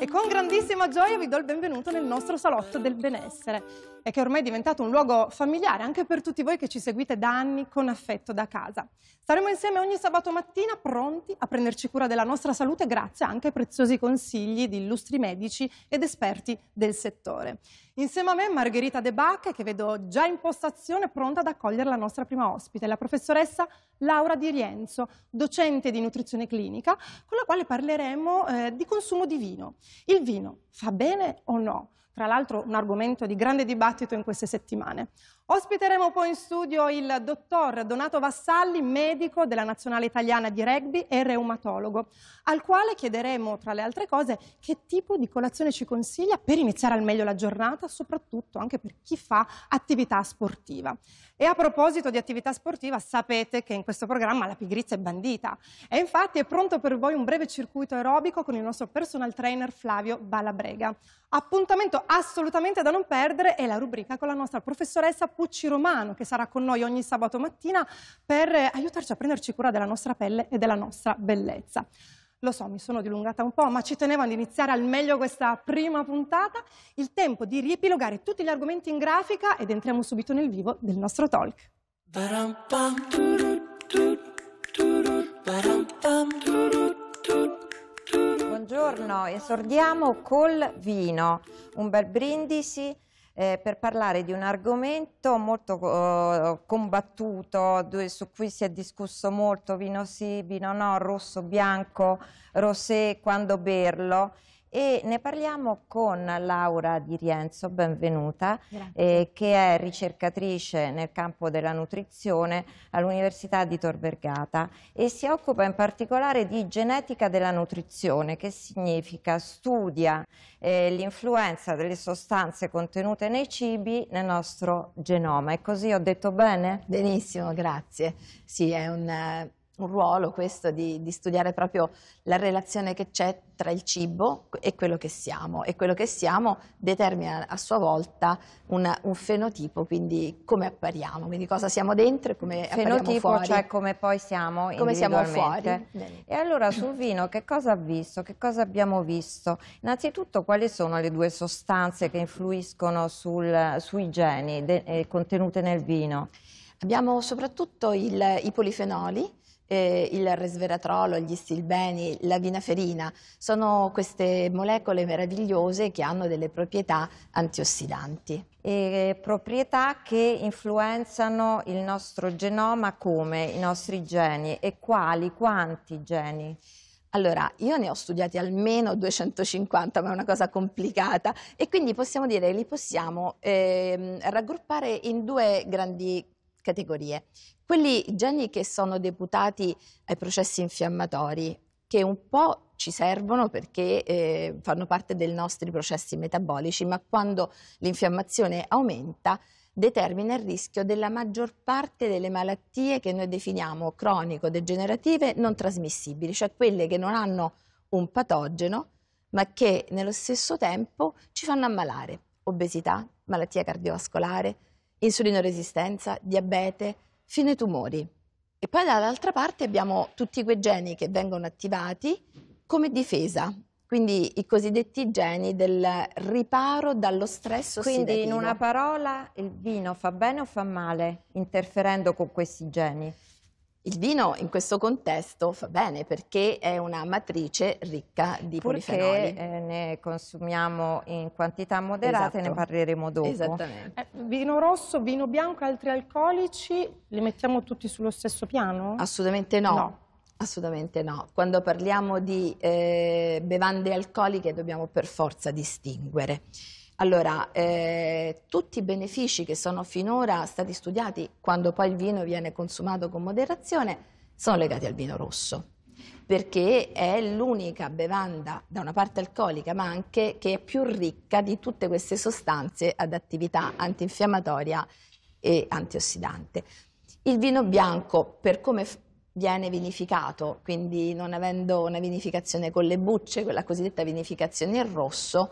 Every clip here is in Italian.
E con grandissima gioia vi do il benvenuto nel nostro salotto del benessere, e che ormai è diventato un luogo familiare anche per tutti voi che ci seguite da anni con affetto da casa. Saremo insieme ogni sabato mattina pronti a prenderci cura della nostra salute grazie anche ai preziosi consigli di illustri medici ed esperti del settore. Insieme a me Margherita De Bacche, che vedo già in postazione pronta ad accogliere la nostra prima ospite, la professoressa Laura Di Rienzo, docente di nutrizione clinica, con la quale parleremo eh, di consumo di vino. Il vino fa bene o no? Tra l'altro un argomento di grande dibattito in queste settimane. Ospiteremo poi in studio il dottor Donato Vassalli, medico della nazionale italiana di rugby e reumatologo, al quale chiederemo, tra le altre cose, che tipo di colazione ci consiglia per iniziare al meglio la giornata, soprattutto anche per chi fa attività sportiva. E a proposito di attività sportiva, sapete che in questo programma la pigrizia è bandita. E infatti è pronto per voi un breve circuito aerobico con il nostro personal trainer Flavio Balabrega. Appuntamento assolutamente da non perdere è la rubrica con la nostra professoressa Pucci Romano che sarà con noi ogni sabato mattina per eh, aiutarci a prenderci cura della nostra pelle e della nostra bellezza. Lo so, mi sono dilungata un po', ma ci tenevo ad iniziare al meglio questa prima puntata, il tempo di riepilogare tutti gli argomenti in grafica ed entriamo subito nel vivo del nostro talk. Buongiorno, esordiamo col vino, un bel brindisi eh, per parlare di un argomento molto eh, combattuto, due, su cui si è discusso molto, vino sì, vino no, rosso, bianco, rosé, quando berlo e ne parliamo con Laura Di Rienzo, benvenuta, eh, che è ricercatrice nel campo della nutrizione all'Università di Tor Vergata e si occupa in particolare di genetica della nutrizione, che significa studia eh, l'influenza delle sostanze contenute nei cibi nel nostro genoma. E così ho detto bene? Benissimo, grazie. Sì, è un eh, un ruolo questo di, di, studiare proprio la relazione che c'è tra il cibo e quello che siamo e quello che siamo determina a sua volta una, un fenotipo, quindi come appariamo, quindi cosa siamo dentro e come fenotipo, appariamo fuori. Fenotipo, cioè come poi siamo come siamo fuori. E allora sul vino che cosa ha visto, che cosa abbiamo visto? Innanzitutto quali sono le due sostanze che influiscono sul, sui geni de, eh, contenute nel vino? Abbiamo soprattutto il, i polifenoli, eh, il resveratrolo, gli stilbeni, la vinaferina. Sono queste molecole meravigliose che hanno delle proprietà antiossidanti. E proprietà che influenzano il nostro genoma come i nostri geni e quali, quanti geni? Allora, io ne ho studiati almeno 250, ma è una cosa complicata e quindi possiamo dire li possiamo eh, raggruppare in due grandi categorie. Quelli geni che sono deputati ai processi infiammatori, che un po' ci servono perché eh, fanno parte dei nostri processi metabolici, ma quando l'infiammazione aumenta determina il rischio della maggior parte delle malattie che noi definiamo cronico-degenerative non trasmissibili, cioè quelle che non hanno un patogeno, ma che nello stesso tempo ci fanno ammalare. Obesità, malattia cardiovascolare, insulinoresistenza, diabete, fine tumori. E poi dall'altra parte abbiamo tutti quei geni che vengono attivati come difesa, quindi i cosiddetti geni del riparo dallo stress ossidativo. Quindi in una parola il vino fa bene o fa male interferendo con questi geni? Il vino in questo contesto fa bene perché è una matrice ricca di Purché polifenoli. Eh, ne consumiamo in quantità moderate, esatto. ne parleremo dopo. Esattamente. Eh, vino rosso, vino bianco e altri alcolici li mettiamo tutti sullo stesso piano? Assolutamente no. no. Assolutamente no. Quando parliamo di eh, bevande alcoliche dobbiamo per forza distinguere. Allora, eh, tutti i benefici che sono finora stati studiati quando poi il vino viene consumato con moderazione sono legati al vino rosso, perché è l'unica bevanda, da una parte alcolica, ma anche che è più ricca di tutte queste sostanze ad attività antinfiammatoria e antiossidante. Il vino bianco, per come viene vinificato, quindi non avendo una vinificazione con le bucce, quella cosiddetta vinificazione in rosso,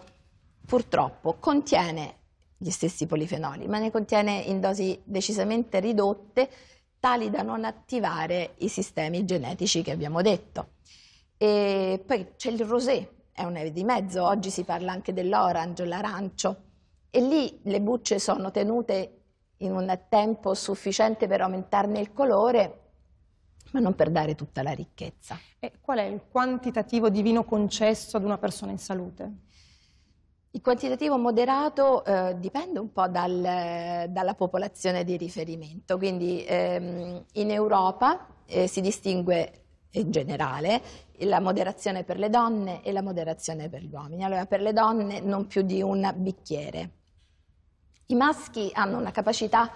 purtroppo contiene gli stessi polifenoli, ma ne contiene in dosi decisamente ridotte, tali da non attivare i sistemi genetici che abbiamo detto. E poi c'è il rosé, è una via di mezzo, oggi si parla anche dell'orange, l'arancio, e lì le bucce sono tenute in un tempo sufficiente per aumentarne il colore, ma non per dare tutta la ricchezza. E qual è il quantitativo di vino concesso ad una persona in salute? Il quantitativo moderato eh, dipende un po' dal, dalla popolazione di riferimento, quindi ehm, in Europa eh, si distingue in generale la moderazione per le donne e la moderazione per gli uomini. Allora, per le donne non più di un bicchiere. I maschi hanno una capacità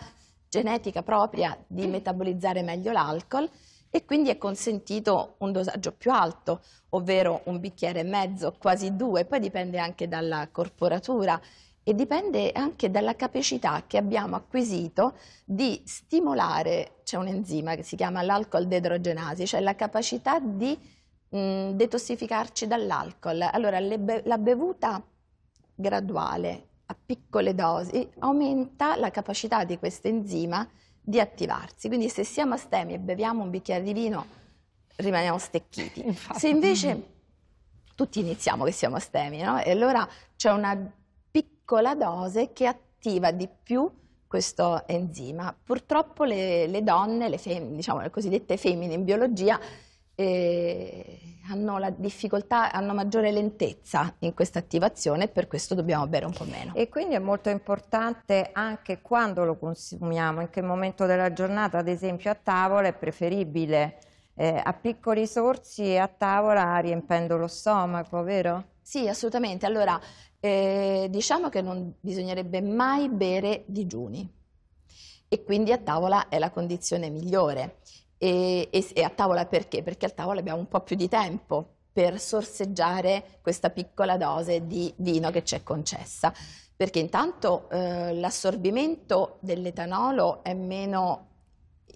genetica propria di metabolizzare meglio l'alcol, e quindi è consentito un dosaggio più alto, ovvero un bicchiere e mezzo, quasi due, poi dipende anche dalla corporatura e dipende anche dalla capacità che abbiamo acquisito di stimolare, c'è un enzima che si chiama l'alcol deidrogenasi, cioè la capacità di mh, mm, detossificarci dall'alcol. Allora be la bevuta graduale a piccole dosi aumenta la capacità di questo enzima di attivarsi. Quindi se siamo astemi e beviamo un bicchiere di vino rimaniamo stecchiti. Infatti. Se invece tutti iniziamo che siamo astemi, no? E allora c'è una piccola dose che attiva di più questo enzima. Purtroppo le, le donne, le, fem, diciamo, le cosiddette femmine in biologia, eh, hanno la difficoltà, hanno maggiore lentezza in questa attivazione e per questo dobbiamo bere un po' meno. E quindi è molto importante anche quando lo consumiamo, in che momento della giornata, ad esempio a tavola è preferibile eh, a piccoli sorsi e a tavola riempendo lo stomaco, vero? Sì, assolutamente. Allora, eh, diciamo che non bisognerebbe mai bere digiuni e quindi a tavola è la condizione migliore. E, e, e, a tavola perché? Perché a tavola abbiamo un po' più di tempo per sorseggiare questa piccola dose di vino che ci è concessa. Perché intanto eh, l'assorbimento dell'etanolo è meno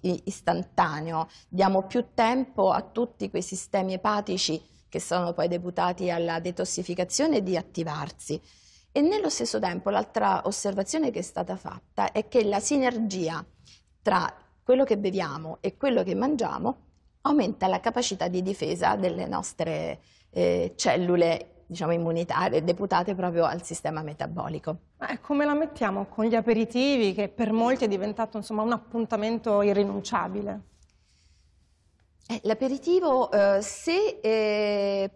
istantaneo, diamo più tempo a tutti quei sistemi epatici che sono poi deputati alla detossificazione di attivarsi. E nello stesso tempo l'altra osservazione che è stata fatta è che la sinergia tra quello che beviamo e quello che mangiamo aumenta la capacità di difesa delle nostre eh, cellule diciamo, immunitarie deputate proprio al sistema metabolico. Ma come la mettiamo con gli aperitivi che per molti è diventato insomma, un appuntamento irrinunciabile? Eh, l'aperitivo eh, se eh,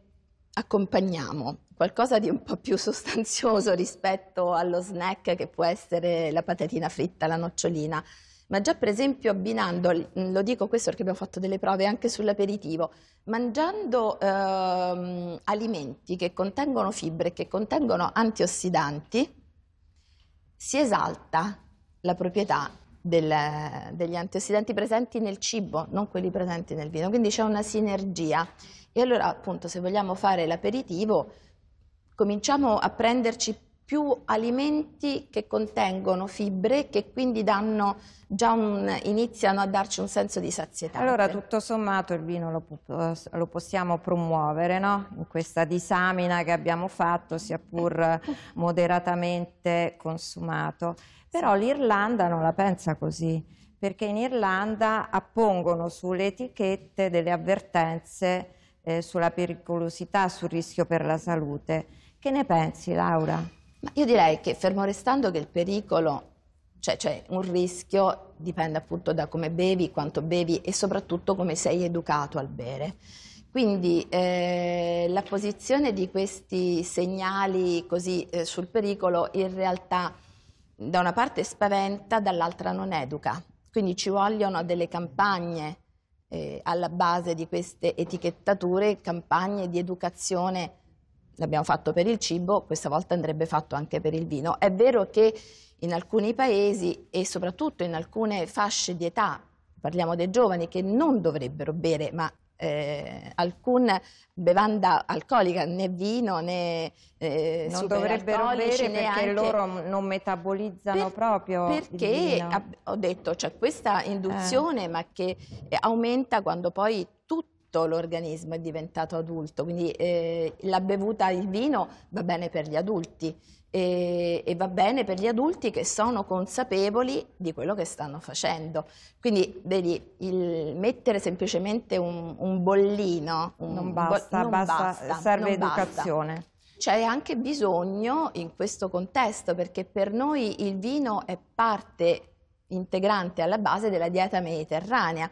accompagniamo qualcosa di un po' più sostanzioso rispetto allo snack che può essere la patatina fritta, la nocciolina, ma già per esempio abbinando, lo dico questo perché abbiamo fatto delle prove anche sull'aperitivo, mangiando ehm, alimenti che contengono fibre, che contengono antiossidanti, si esalta la proprietà del, degli antiossidanti presenti nel cibo, non quelli presenti nel vino, quindi c'è una sinergia. E allora appunto se vogliamo fare l'aperitivo cominciamo a prenderci più alimenti che contengono fibre che quindi danno già un, iniziano a darci un senso di sazietà. Allora tutto sommato il vino lo, lo possiamo promuovere no? in questa disamina che abbiamo fatto sia pur moderatamente consumato, però l'Irlanda non la pensa così perché in Irlanda appongono sulle etichette delle avvertenze eh, sulla pericolosità, sul rischio per la salute. Che ne pensi Laura? Ma io direi che fermo restando che il pericolo, cioè, cioè un rischio dipende appunto da come bevi, quanto bevi e soprattutto come sei educato al bere. Quindi eh, la posizione di questi segnali così eh, sul pericolo in realtà da una parte spaventa, dall'altra non educa. Quindi ci vogliono delle campagne eh, alla base di queste etichettature, campagne di educazione l'abbiamo fatto per il cibo, questa volta andrebbe fatto anche per il vino. È vero che in alcuni paesi e soprattutto in alcune fasce di età, parliamo dei giovani che non dovrebbero bere, ma eh, alcuna bevanda alcolica, né vino né eh, non dovrebbero bere perché anche... loro non metabolizzano per, proprio perché ho detto c'è cioè, questa eh. induzione eh. ma che eh, aumenta quando poi tutti tutto l'organismo è diventato adulto, quindi eh, la bevuta, il vino va bene per gli adulti e, e, va bene per gli adulti che sono consapevoli di quello che stanno facendo. Quindi vedi, il mettere semplicemente un, un bollino un non, basta, bo non basta, basta, serve non educazione. Basta c'è anche bisogno in questo contesto perché per noi il vino è parte integrante alla base della dieta mediterranea.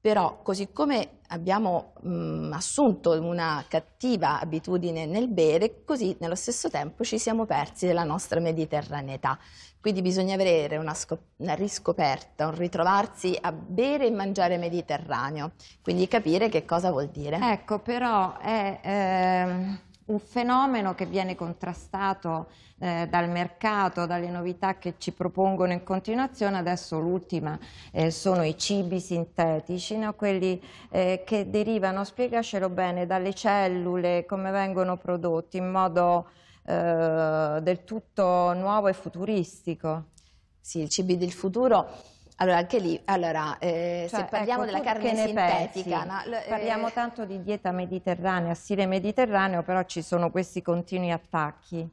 Però, così come abbiamo mh, assunto una cattiva abitudine nel bere, così nello stesso tempo ci siamo persi della nostra mediterraneità. Quindi bisogna avere una, una, riscoperta, un ritrovarsi a bere e mangiare mediterraneo, quindi capire che cosa vuol dire. Ecco, però è... Eh un fenomeno che viene contrastato eh, dal mercato, dalle novità che ci propongono in continuazione, adesso l'ultima eh, sono i cibi sintetici, no? quelli eh, che derivano, spiegacelo bene, dalle cellule, come vengono prodotti in modo eh, del tutto nuovo e futuristico. Sì, i cibi del futuro allora, anche lì, allora, eh, cioè, se ecco, parliamo ecco, della carne sintetica... No? Eh, parliamo tanto di dieta mediterranea, stile mediterraneo, però ci sono questi continui attacchi.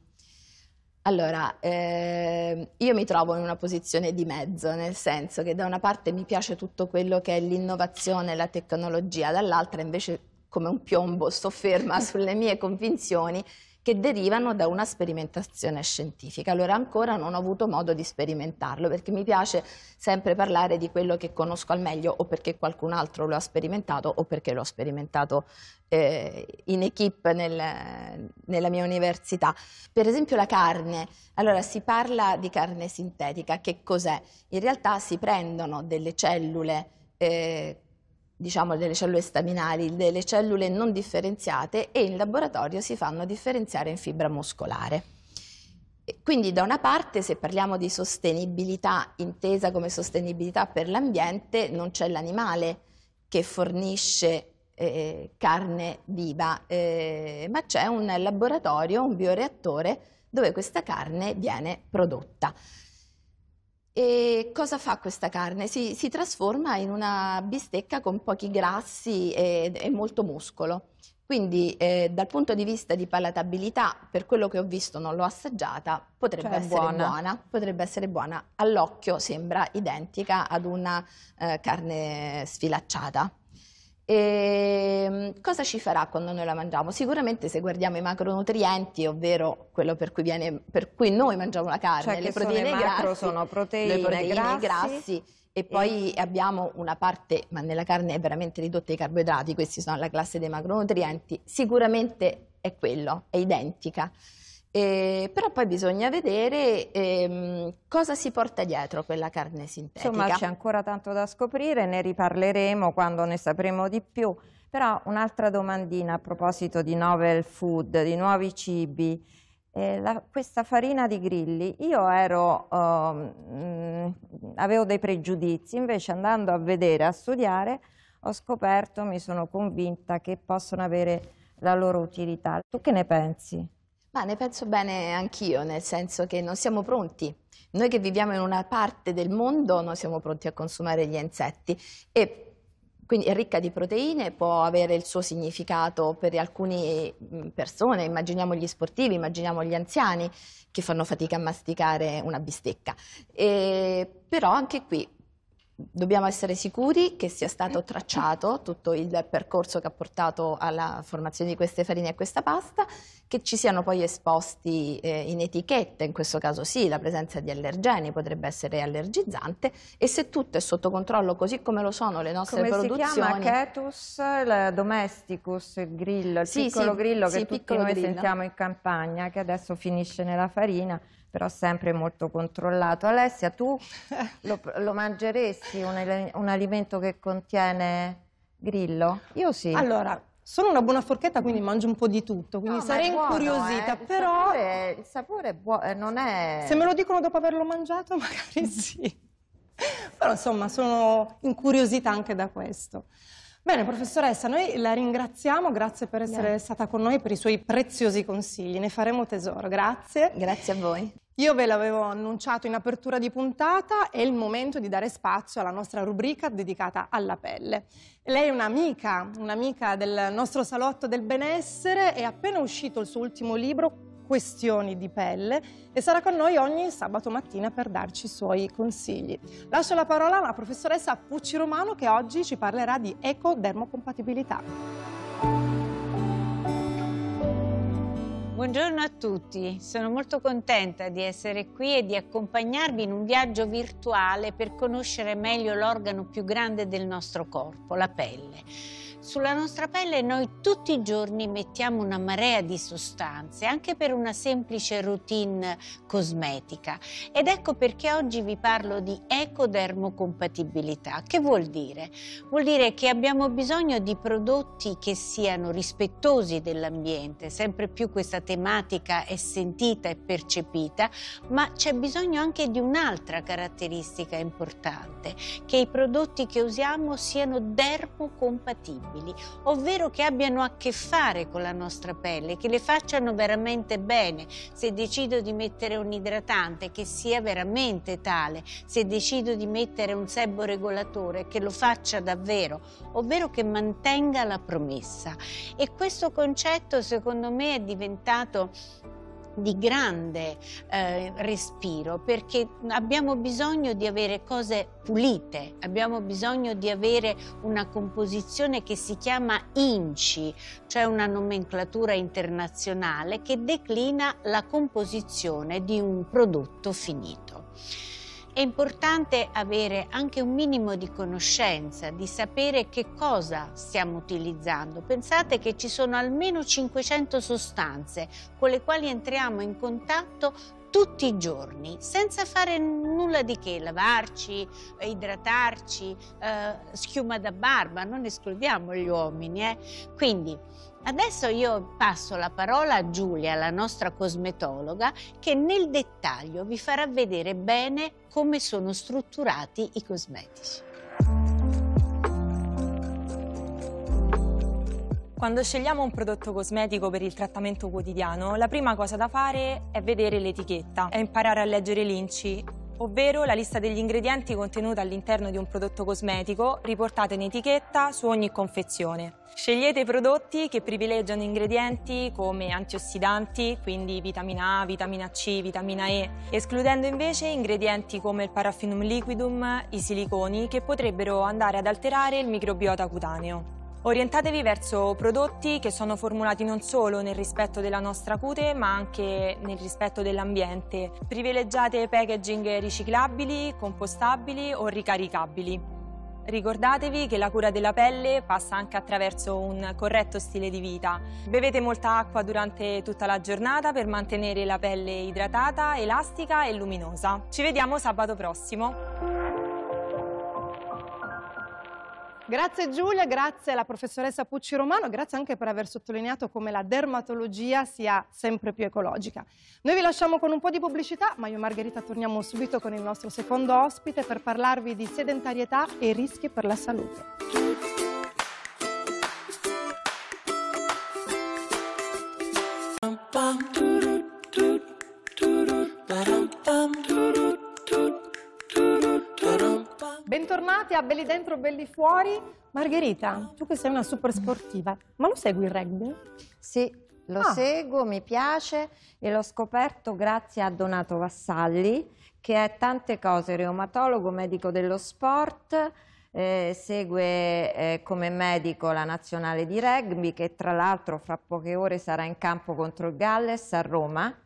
Allora, eh, io mi trovo in una posizione di mezzo, nel senso che da una parte mi piace tutto quello che è l'innovazione e la tecnologia, dall'altra invece come un piombo sto ferma sulle mie convinzioni che derivano da una sperimentazione scientifica. Allora ancora non ho avuto modo di sperimentarlo perché mi piace sempre parlare di quello che conosco al meglio o perché qualcun altro lo ha sperimentato o perché l'ho sperimentato eh, in equip nel, nella mia università. Per esempio la carne, allora si parla di carne sintetica, che cos'è? In realtà si prendono delle cellule eh, diciamo delle cellule staminali, delle cellule non differenziate e in laboratorio si fanno differenziare in fibra muscolare. Quindi da una parte se parliamo di sostenibilità intesa come sostenibilità per l'ambiente non c'è l'animale che fornisce eh, carne viva, eh, ma c'è un laboratorio, un bioreattore dove questa carne viene prodotta. E cosa fa questa carne? Si, si, trasforma in una bistecca con pochi grassi e, e molto muscolo. Quindi eh, dal punto di vista di palatabilità, per quello che ho visto non l'ho assaggiata, potrebbe cioè essere buona. buona. Potrebbe essere buona. All'occhio sembra identica ad una eh, carne sfilacciata. E ehm, cosa ci farà quando noi la mangiamo? Sicuramente se guardiamo i macronutrienti, ovvero quello per cui, viene, per cui noi mangiamo la carne, cioè le proteine sono grassi, sono proteine, le proteine grassi, grassi e poi e... abbiamo una parte, ma nella carne è veramente ridotta i carboidrati, questi sono la classe dei macronutrienti, sicuramente è quello, è identica. Eh, però poi bisogna vedere ehm, cosa si porta dietro quella carne sintetica. Insomma c'è ancora tanto da scoprire, ne riparleremo quando ne sapremo di più. Però un'altra domandina a proposito di novel food, di nuovi cibi. Eh, la, questa farina di grilli, io ero, um, avevo dei pregiudizi, invece andando a vedere, a studiare, ho scoperto, mi sono convinta che possono avere la loro utilità. Tu che ne pensi? Ma ne penso bene anch'io, nel senso che non siamo pronti. Noi che viviamo in una parte del mondo non siamo pronti a consumare gli insetti e quindi è ricca di proteine, può avere il suo significato per alcune mm, persone, immaginiamo gli sportivi, immaginiamo gli anziani che fanno fatica a masticare una bistecca. E, però anche qui Dobbiamo essere sicuri che sia stato mm. tracciato tutto il percorso che ha portato alla formazione di queste farine e questa pasta, che ci siano poi esposti eh, in etichetta, in questo caso sì, la presenza di allergeni potrebbe essere allergizzante e se tutto è sotto controllo così come lo sono le nostre come produzioni. Come si chiama? Cetus il domesticus, il grillo, il sì, piccolo sì, grillo sì, che tutti noi grillo. sentiamo in campagna, che adesso finisce nella farina però sempre molto controllato. Alessia, tu lo, lo mangeresti un, un, alimento che contiene grillo? Io sì. Allora, sono una buona forchetta, quindi mangio un po' di tutto, quindi no, ah, sarei buono, incuriosita, eh? il però... Sapore, il sapore è buono, eh, non è... Se me lo dicono dopo averlo mangiato, magari sì. però insomma, sono incuriosita anche da questo. Bene, professoressa, noi la ringraziamo, grazie per essere grazie. stata con noi, per i suoi preziosi consigli, ne faremo tesoro, grazie. Grazie a voi. Io ve l'avevo annunciato in apertura di puntata, è il momento di dare spazio alla nostra rubrica dedicata alla pelle. Lei è un'amica, un'amica del nostro salotto del benessere, è appena uscito il suo ultimo libro, questioni di pelle e sarà con noi ogni sabato mattina per darci i suoi consigli. Lascio la parola alla professoressa Pucci Romano che oggi ci parlerà di ecodermocompatibilità. Buongiorno a tutti, sono molto contenta di essere qui e di accompagnarvi in un viaggio virtuale per conoscere meglio l'organo più grande del nostro corpo, la pelle. Sulla nostra pelle noi tutti i giorni mettiamo una marea di sostanze, anche per una semplice routine cosmetica. Ed ecco perché oggi vi parlo di ecodermocompatibilità. Che vuol dire? Vuol dire che abbiamo bisogno di prodotti che siano rispettosi dell'ambiente, sempre più questa tematica è sentita e percepita, ma c'è bisogno anche di un'altra caratteristica importante, che i prodotti che usiamo siano dermocompatibili sensibili, ovvero che abbiano a che fare con la nostra pelle, che le facciano veramente bene. Se decido di mettere un idratante che sia veramente tale, se decido di mettere un sebo regolatore che lo faccia davvero, ovvero che mantenga la promessa. E questo concetto secondo me è diventato di grande eh, respiro perché abbiamo bisogno di avere cose pulite, abbiamo bisogno di avere una composizione che si chiama INCI, cioè una nomenclatura internazionale che declina la composizione di un prodotto finito. È importante avere anche un minimo di conoscenza, di sapere che cosa stiamo utilizzando. Pensate che ci sono almeno 500 sostanze con le quali entriamo in contatto tutti i giorni, senza fare nulla di che, lavarci, idratarci, eh, schiuma da barba, non escludiamo gli uomini. Eh? Quindi Adesso io passo la parola a Giulia, la nostra cosmetologa, che nel dettaglio vi farà vedere bene come sono strutturati i cosmetici. Quando scegliamo un prodotto cosmetico per il trattamento quotidiano, la prima cosa da fare è vedere l'etichetta, è imparare a leggere l'inci ovvero la lista degli ingredienti contenuta all'interno di un prodotto cosmetico riportata in etichetta su ogni confezione. Scegliete i prodotti che privilegiano ingredienti come antiossidanti, quindi vitamina A, vitamina C, vitamina E, escludendo invece ingredienti come il paraffinum liquidum, i siliconi, che potrebbero andare ad alterare il microbiota cutaneo. Orientatevi verso prodotti che sono formulati non solo nel rispetto della nostra cute ma anche nel rispetto dell'ambiente. Privilegiate packaging riciclabili, compostabili o ricaricabili. Ricordatevi che la cura della pelle passa anche attraverso un corretto stile di vita. Bevete molta acqua durante tutta la giornata per mantenere la pelle idratata, elastica e luminosa. Ci vediamo sabato prossimo! Grazie Giulia, grazie alla professoressa Pucci Romano, grazie anche per aver sottolineato come la dermatologia sia sempre più ecologica. Noi vi lasciamo con un po' di pubblicità, ma io e Margherita torniamo subito con il nostro secondo ospite per parlarvi di sedentarietà e rischi per la salute. Ba-dum-bum, Bentornati a Belli Dentro, Belli Fuori. Margherita, tu che sei una super sportiva, ma lo segui il rugby? Sì, lo ah. seguo, mi piace e l'ho scoperto grazie a Donato Vassalli, che è tante cose, reumatologo, medico dello sport, eh, segue eh, come medico la nazionale di rugby, che tra l'altro fra poche ore sarà in campo contro il Galles a Roma.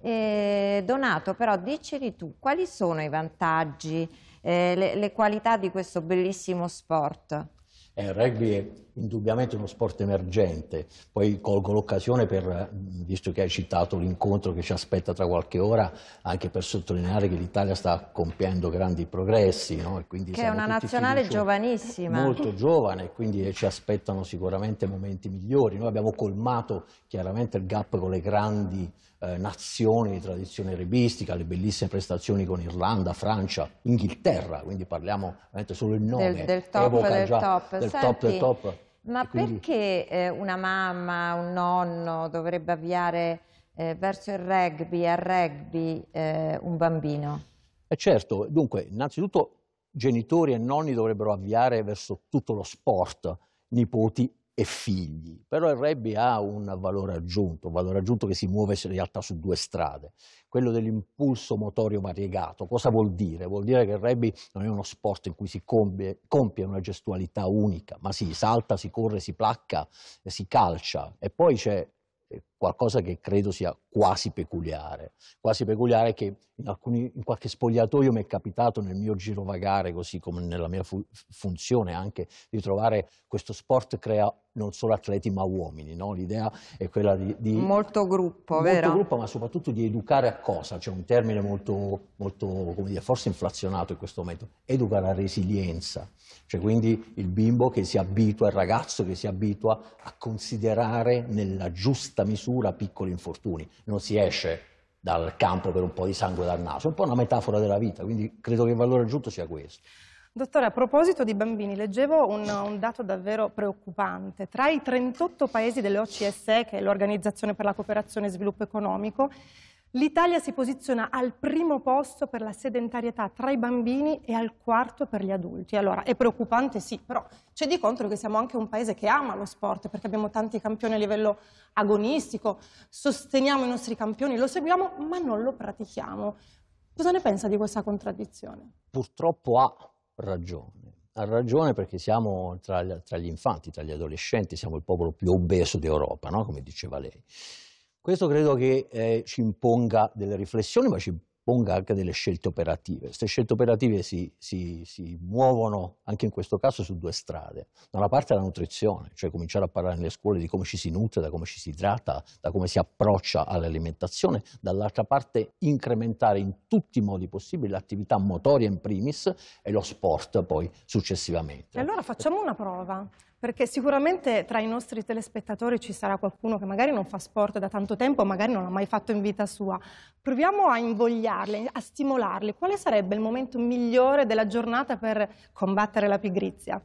Eh, Donato, però, diceli tu, quali sono i vantaggi eh, le, le qualità di questo bellissimo sport. Eh, il rugby è indubbiamente uno sport emergente, poi colgo l'occasione per, visto che hai citato l'incontro che ci aspetta tra qualche ora, anche per sottolineare che l'Italia sta compiendo grandi progressi. No? che è una nazionale giovanissima. Molto giovane, quindi ci aspettano sicuramente momenti migliori. Noi abbiamo colmato chiaramente il gap con le grandi eh, nazioni di tradizione ribistica, le bellissime prestazioni con Irlanda, Francia, Inghilterra, quindi parliamo veramente solo il nome del, del top, del, già, top. del Senti, top del top. Ma quindi... perché eh, una mamma, un nonno dovrebbe avviare eh, verso il rugby, al rugby, eh, un bambino? Eh certo, dunque, innanzitutto genitori e nonni dovrebbero avviare verso tutto lo sport, nipoti e figli, però il rugby ha un valore aggiunto, un valore aggiunto che si muove in realtà su due strade, quello dell'impulso motorio variegato. Cosa vuol dire? Vuol dire che il rugby non è uno sport in cui si compie, compie una gestualità unica, ma si salta, si corre, si placca, si calcia e poi c'è qualcosa che credo sia quasi peculiare, quasi peculiare che in, alcuni, in qualche spogliatoio mi è capitato nel mio girovagare, così come nella mia fu funzione anche, di trovare questo sport crea non solo atleti ma uomini, no? l'idea è quella di, di... Molto gruppo, molto vero? Molto gruppo ma soprattutto di educare a cosa, c'è cioè un termine molto, molto come dire, forse inflazionato in questo momento, educare alla resilienza, cioè, quindi il bimbo che si abitua, il ragazzo che si abitua a considerare nella giusta misura piccoli infortuni, non si esce dal campo per un po' di sangue dal naso, è un po' una metafora della vita, quindi credo che il valore aggiunto sia questo. Dottore, a proposito di bambini, leggevo un, un, dato davvero preoccupante. Tra i 38 paesi dell'OCSE, che è l'Organizzazione per la Cooperazione e Sviluppo Economico, L'Italia si posiziona al primo posto per la sedentarietà tra i bambini e al quarto per gli adulti. Allora, è preoccupante sì, però c'è di contro che siamo anche un paese che ama lo sport, perché abbiamo tanti campioni a livello agonistico, sosteniamo i nostri campioni, lo seguiamo, ma non lo pratichiamo. Cosa ne pensa di questa contraddizione? Purtroppo ha ragione. Ha ragione perché siamo tra, tra gli infanti, tra gli adolescenti, siamo il popolo più obeso d'Europa, no? come diceva lei. Questo credo che eh, ci imponga delle riflessioni, ma ci imponga anche delle scelte operative. Queste scelte operative si, si, si muovono anche in questo caso su due strade. Da una parte la nutrizione, cioè cominciare a parlare nelle scuole di come ci si nutre, da come ci si idrata, da come si approccia all'alimentazione, dall'altra parte incrementare in tutti i modi possibili l'attività motoria in primis e lo sport poi successivamente. E allora facciamo una prova. Perché sicuramente tra i nostri telespettatori ci sarà qualcuno che magari non fa sport da tanto tempo, magari non l'ha mai fatto in vita sua. Proviamo a invogliarli, a stimolarli. Quale sarebbe il momento migliore della giornata per combattere la pigrizia?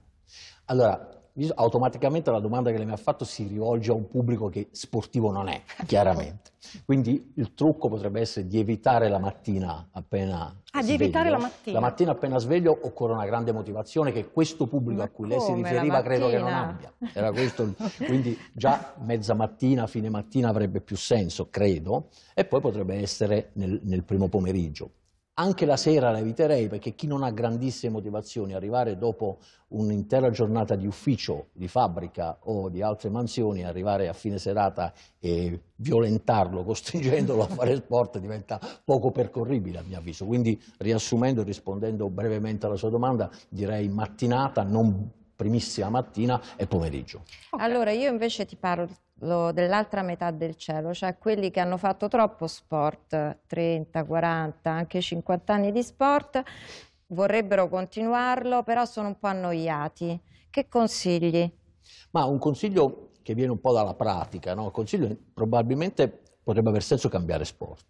Allora, automaticamente la domanda che lei mi ha fatto si rivolge a un pubblico che sportivo non è, chiaramente. Quindi il trucco potrebbe essere di evitare la mattina appena Ah, sveglio. di evitare la mattina? La mattina appena sveglio occorre una grande motivazione che questo pubblico Ma a cui lei si riferiva credo che non abbia. Era questo, quindi già mezza mattina, fine mattina avrebbe più senso, credo, e poi potrebbe essere nel, nel primo pomeriggio. Anche la sera la eviterei perché chi non ha grandissime motivazioni arrivare dopo un'intera giornata di ufficio, di fabbrica o di altre mansioni, arrivare a fine serata e violentarlo, costringendolo a fare sport diventa poco percorribile a mio avviso. Quindi riassumendo e rispondendo brevemente alla sua domanda, direi mattinata, non primissima mattina e pomeriggio. Okay. Allora io invece ti parlo dell'altra metà del cielo, cioè quelli che hanno fatto troppo sport, 30, 40, anche 50 anni di sport, vorrebbero continuarlo, però sono un po' annoiati. Che consigli? Ma un consiglio che viene un po' dalla pratica, no? il consiglio probabilmente potrebbe aver senso cambiare sport.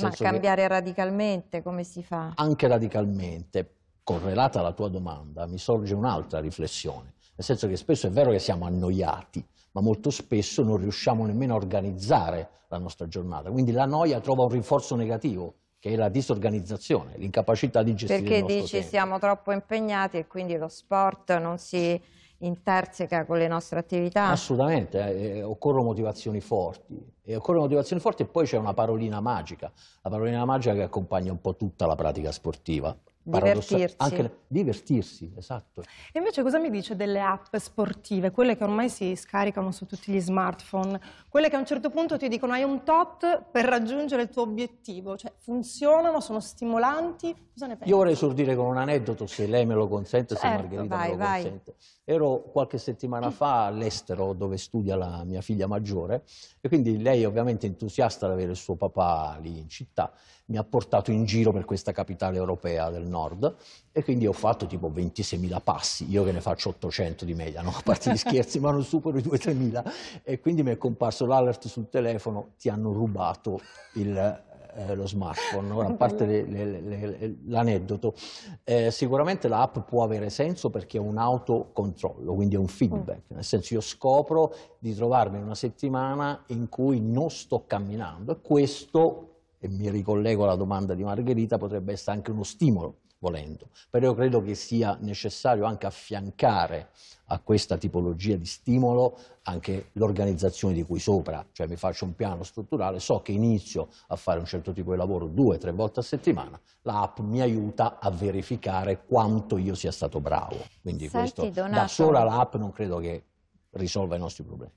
Ma cambiare radicalmente come si fa? Anche radicalmente, correlata alla tua domanda, mi sorge un'altra riflessione nel senso che spesso è vero che siamo annoiati, ma molto spesso non riusciamo nemmeno a organizzare la nostra giornata. Quindi la noia trova un rinforzo negativo, che è la disorganizzazione, l'incapacità di gestire Perché dici tempo. siamo troppo impegnati e quindi lo sport non si interseca con le nostre attività? Assolutamente, eh, eh, occorrono motivazioni forti. E occorrono motivazioni forti e poi c'è una parolina magica, la parolina magica che accompagna un po' tutta la pratica sportiva, Divertirsi. Anche divertirsi, esatto. E invece cosa mi dice delle app sportive, quelle che ormai si scaricano su tutti gli smartphone, quelle che a un certo punto ti dicono hai un tot per raggiungere il tuo obiettivo, cioè funzionano, sono stimolanti, cosa ne pensi? Io vorrei esordire con un aneddoto, se lei me lo consente, certo, se Margherita vai, me lo vai. consente. Ero qualche settimana fa all'estero dove studia la mia figlia maggiore e quindi lei ovviamente è entusiasta di avere il suo papà lì in città mi ha portato in giro per questa capitale europea del nord e quindi ho fatto tipo 26.000 passi, io che ne faccio 800 di media, no? a parte gli scherzi, ma non supero i 2-3.000 e quindi mi è comparso l'alert sul telefono, ti hanno rubato il, eh, lo smartphone. Ora, a parte l'aneddoto, eh, sicuramente l'app può avere senso perché è un autocontrollo, quindi è un feedback. Mm. Nel senso, io scopro di trovarmi in una settimana in cui non sto camminando e questo e mi ricollego alla domanda di Margherita, potrebbe essere anche uno stimolo, volendo. Però io credo che sia necessario anche affiancare a questa tipologia di stimolo anche l'organizzazione di cui sopra, cioè mi faccio un piano strutturale, so che inizio a fare un certo tipo di lavoro due o tre volte a settimana, l'app mi aiuta a verificare quanto io sia stato bravo. Quindi Senti, questo, Donato. da sola l'app non credo che risolva i nostri problemi.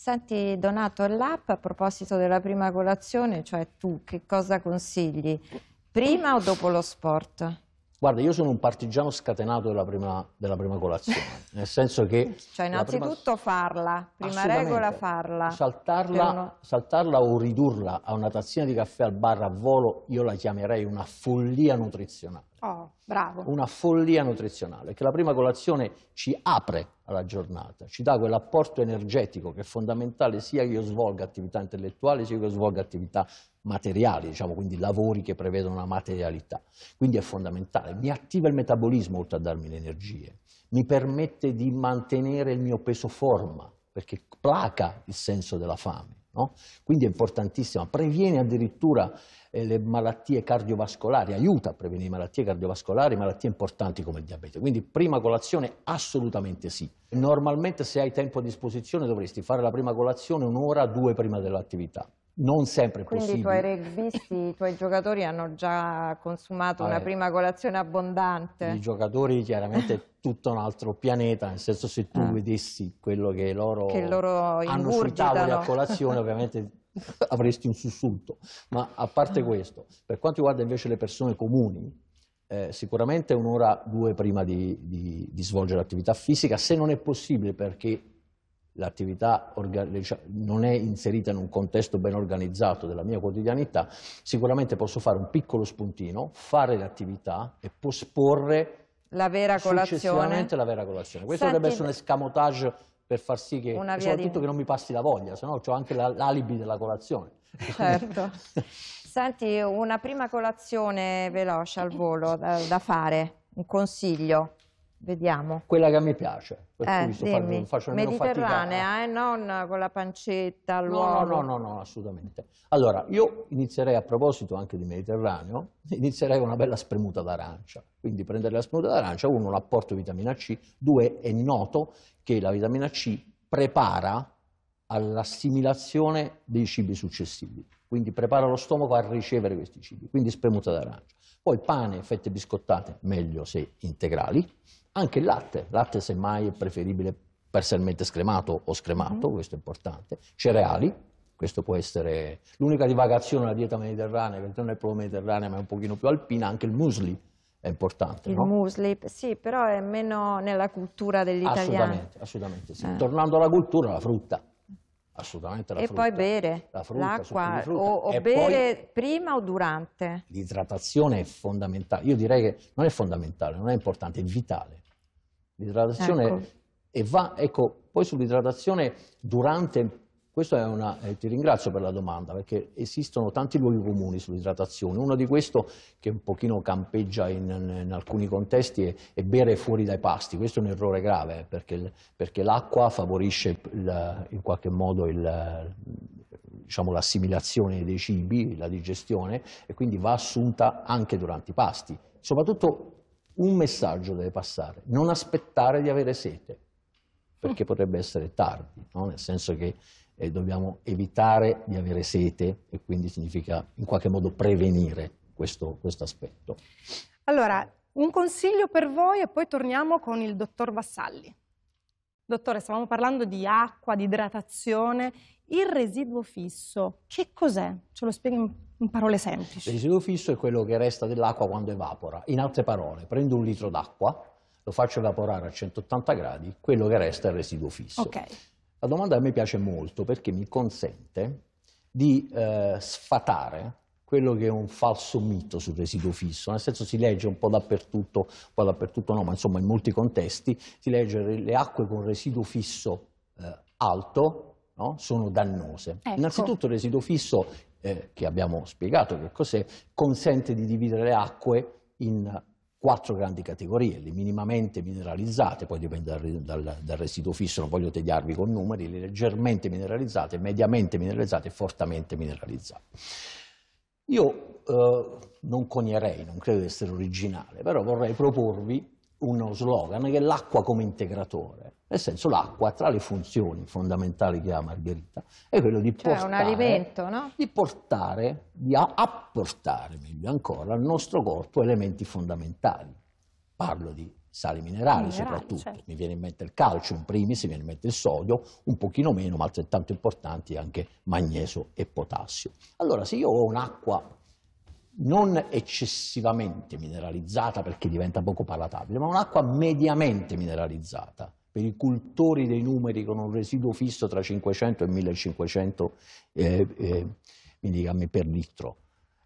Senti Donato, l'app a proposito della prima colazione, cioè tu che cosa consigli? Prima o dopo lo sport? Guarda, io sono un partigiano scatenato della prima, della prima colazione, nel senso che... Cioè innanzitutto prima... farla, prima regola farla. Saltarla, uno... saltarla o ridurla a una tazzina di caffè al bar a volo, io la chiamerei una follia nutrizionale. Oh, bravo. Una follia nutrizionale, che la prima colazione ci apre alla giornata, ci dà quell'apporto energetico che è fondamentale sia che io svolga attività intellettuali sia che io svolga attività materiali, diciamo, quindi lavori che prevedono la materialità. Quindi è fondamentale, mi attiva il metabolismo oltre a darmi le energie, mi permette di mantenere il mio peso forma, perché placa il senso della fame. No? Quindi è importantissima, previene addirittura eh, le malattie cardiovascolari, aiuta a prevenire malattie cardiovascolari, malattie importanti come il diabete. Quindi prima colazione assolutamente sì. Normalmente se hai tempo a disposizione dovresti fare la prima colazione un'ora, due prima dell'attività non sempre è Quindi possibile. Quindi i tuoi rugbyisti, i tuoi giocatori hanno già consumato Vabbè, una prima colazione abbondante. I giocatori chiaramente è tutto un altro pianeta, nel senso se tu ah. vedessi quello che loro, che loro hanno sui tavoli a colazione ovviamente avresti un sussulto. Ma a parte questo, per quanto riguarda invece le persone comuni, eh, sicuramente un'ora, due prima di, di, di svolgere l'attività fisica, se non è possibile perché l'attività cioè, non è inserita in un contesto ben organizzato della mia quotidianità, sicuramente posso fare un piccolo spuntino, fare l'attività e posporre la vera colazione. la vera colazione. Questo Senti, dovrebbe essere un escamotage per far sì che, soprattutto di... che non mi passi la voglia, sennò ho anche l'alibi della colazione. Certo. Senti, una prima colazione veloce al volo da, da fare, un consiglio. Vediamo. Quella che a me piace, per eh, cui sto dimmi, facendo, faccio nemmeno mediterranea, eh. eh, non con la pancetta, l'uovo. No, no, no, no, no, assolutamente. Allora, io inizierei a proposito anche di Mediterraneo, inizierei con una bella spremuta d'arancia. Quindi prendere la spremuta d'arancia, uno, l'apporto vitamina C, due, è noto che la vitamina C prepara all'assimilazione dei cibi successivi, quindi prepara lo stomaco a ricevere questi cibi, quindi spremuta d'arancia. Poi pane, fette biscottate, meglio se integrali, anche il latte, latte semmai è preferibile parzialmente scremato o scremato, mm. questo è importante, cereali, questo può essere l'unica divagazione della dieta mediterranea, che non è proprio mediterranea ma è un pochino più alpina, anche il musli è importante. Il no? musli, sì, però è meno nella cultura dell'italiano. Assolutamente, assolutamente sì. eh. Tornando alla cultura, la frutta. Assolutamente la e frutta. E poi bere, l'acqua, la o, o bere prima o durante? L'idratazione è fondamentale, io direi che non è fondamentale, non è importante, è vitale. L'idratazione ecco. e va, ecco, poi sull'idratazione durante, questa è una, eh, ti ringrazio per la domanda, perché esistono tanti luoghi comuni sull'idratazione, uno di questi che un pochino campeggia in, in alcuni contesti è, è, bere fuori dai pasti, questo è un errore grave, eh, perché, perché l'acqua favorisce il, in qualche modo il, diciamo, l'assimilazione dei cibi, la digestione, e quindi va assunta anche durante i pasti, soprattutto un messaggio deve passare, non aspettare di avere sete, perché potrebbe essere tardi, no? nel senso che eh, dobbiamo evitare di avere sete e quindi significa in qualche modo prevenire questo, questo aspetto. Allora, un consiglio per voi e poi torniamo con il dottor Vassalli. Dottore, stavamo parlando di acqua, di idratazione. Il residuo fisso, che cos'è? Ce lo spieghi in, parole semplici. Il residuo fisso è quello che resta dell'acqua quando evapora. In altre parole, prendo un litro d'acqua, lo faccio evaporare a 180 gradi, quello che resta è il residuo fisso. Ok. La domanda a me piace molto perché mi consente di eh, sfatare quello che è un falso mito sul residuo fisso, nel senso si legge un po' dappertutto, un po' dappertutto no, ma insomma in molti contesti si legge le acque con residuo fisso eh, alto no? sono dannose. Ecco. Innanzitutto il residuo fisso, eh, che abbiamo spiegato che cos'è, consente di dividere le acque in quattro grandi categorie, le minimamente mineralizzate, poi dipende dal, dal, dal, residuo fisso, non voglio tediarvi con numeri, le leggermente mineralizzate, mediamente mineralizzate e fortemente mineralizzate. Io eh, non conierei, non credo di essere originale, però vorrei proporvi uno slogan che è l'acqua come integratore, nel senso l'acqua tra le funzioni fondamentali che ha Margherita è quello di cioè, portare, alimento, no? di portare, di apportare meglio ancora al nostro corpo elementi fondamentali. Parlo di sali minerali, minerali soprattutto, certo. mi viene in mente il calcio in primis, mi viene in mente il sodio, un pochino meno ma altrettanto importanti anche magnesio e potassio. Allora se io ho un'acqua non eccessivamente mineralizzata perché diventa poco palatabile, ma un'acqua mediamente mineralizzata per i cultori dei numeri con un residuo fisso tra 500 e 1500 eh, eh, milligrammi per litro.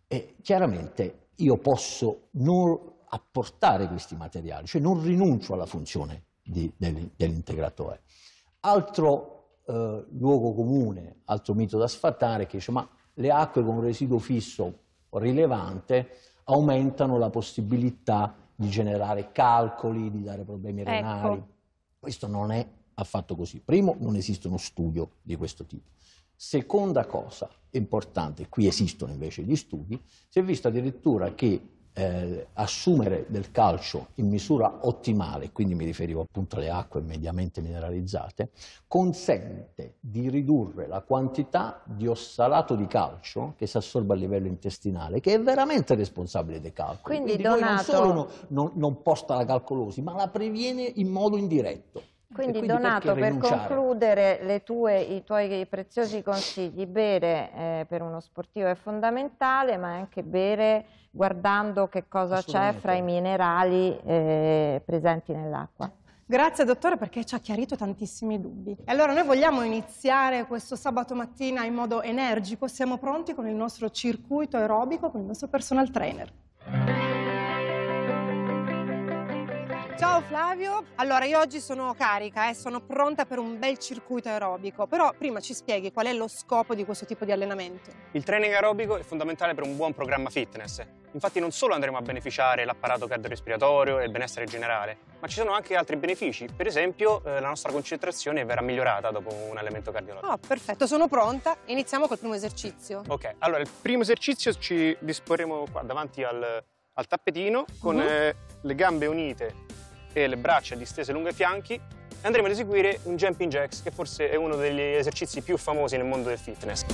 E chiaramente io posso non apportare questi materiali, cioè non rinuncio alla funzione dell'integratore. Altro eh, luogo comune, altro mito da sfatare, è che dice ma le acque con un residuo fisso rilevante, aumentano la possibilità di generare calcoli, di dare problemi ecco. renali. Questo non è affatto così. Primo, non esiste uno studio di questo tipo. Seconda cosa importante, qui esistono invece gli studi, si è visto addirittura che eh, assumere del calcio in misura ottimale, quindi mi riferivo appunto alle acque mediamente mineralizzate, consente di ridurre la quantità di ossalato di calcio che si assorbe a livello intestinale, che è veramente responsabile dei calcoli. Quindi, quindi Donato... non solo non, non, non posta la calcolosi, ma la previene in modo indiretto. Quindi, quindi Donato, per concludere tue, i tuoi preziosi consigli, bere eh, per uno sportivo è fondamentale, ma anche bere guardando che cosa c'è fra i minerali eh, presenti nell'acqua. Grazie dottore perché ci ha chiarito tantissimi dubbi. E Allora noi vogliamo iniziare questo sabato mattina in modo energico, siamo pronti con il nostro circuito aerobico, con il nostro personal trainer. Ciao Flavio, allora io oggi sono carica e eh, sono pronta per un bel circuito aerobico, però prima ci spieghi qual è lo scopo di questo tipo di allenamento. Il training aerobico è fondamentale per un buon programma fitness, infatti non solo andremo a beneficiare l'apparato cardiorespiratorio e il benessere generale, ma ci sono anche altri benefici, per esempio eh, la nostra concentrazione verrà migliorata dopo un allenamento cardiologico. Oh, perfetto, sono pronta, iniziamo col primo esercizio. Ok, allora il primo esercizio ci disporremo qua davanti al, al tappetino con uh mhm. -huh. eh, le gambe unite e le braccia distese lungo i fianchi e andremo ad eseguire un jumping jacks che forse è uno degli esercizi più famosi nel mondo del fitness.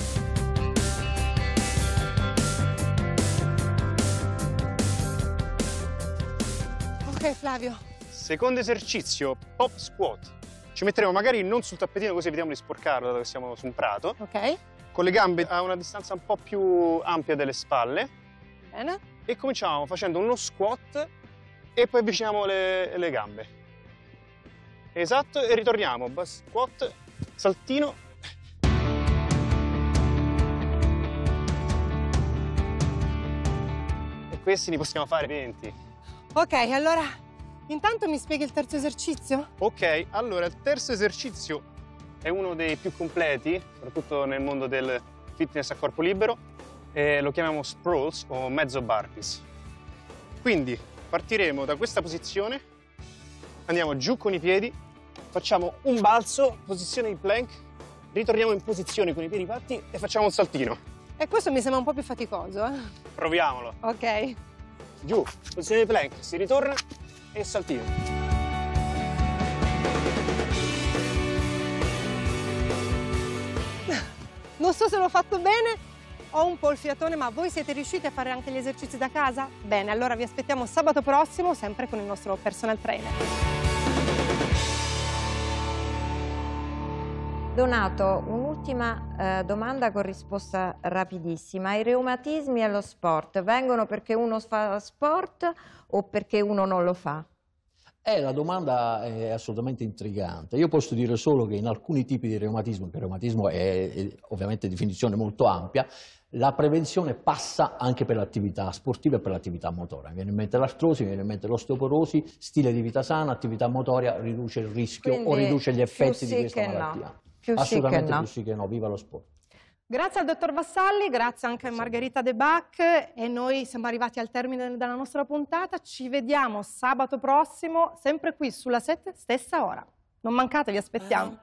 Ok Flavio. Secondo esercizio, pop squat. Ci metteremo magari non sul tappetino così evitiamo di sporcarlo dato che siamo su un prato. Ok. Con le gambe a una distanza un po' più ampia delle spalle. Bene. E cominciamo facendo uno squat e poi avviciniamo le, le gambe. Esatto, e ritorniamo, squat, saltino. E questi li possiamo fare 20. Ok, allora intanto mi spieghi il terzo esercizio? Ok, allora il terzo esercizio è uno dei più completi, soprattutto nel mondo del fitness a corpo libero, lo chiamiamo sprawls o mezzo burpees. Quindi Partiremo da questa posizione, andiamo giù con i piedi, facciamo un balzo, posizione di plank, ritorniamo in posizione con i piedi fatti e facciamo un saltino. E questo mi sembra un po' più faticoso, eh? Proviamolo. Ok. Giù, posizione di plank, si ritorna e saltino. Non so se l'ho fatto bene, ho un po' il fiatone, ma voi siete riusciti a fare anche gli esercizi da casa? Bene, allora vi aspettiamo sabato prossimo, sempre con il nostro personal trainer. Donato, un'ultima eh, domanda con risposta rapidissima. I reumatismi allo sport vengono perché uno fa sport o perché uno non lo fa? Eh, la domanda è assolutamente intrigante. Io posso dire solo che in alcuni tipi di reumatismo, che il reumatismo è, è ovviamente definizione molto ampia, la prevenzione passa anche per l'attività sportiva e per l'attività motoria. viene in mente l'artrosi, viene in mente l'osteoporosi, stile di vita sana, attività motoria riduce il rischio Quindi, o riduce gli effetti sì di questa malattia. No. Più Assolutamente sì no. più sì che no, viva lo sport. Grazie al dottor Vassalli, grazie anche a Margherita De Bac e noi siamo arrivati al termine della nostra puntata. Ci vediamo sabato prossimo, sempre qui sulla 7, stessa ora. Non mancate, vi aspettiamo.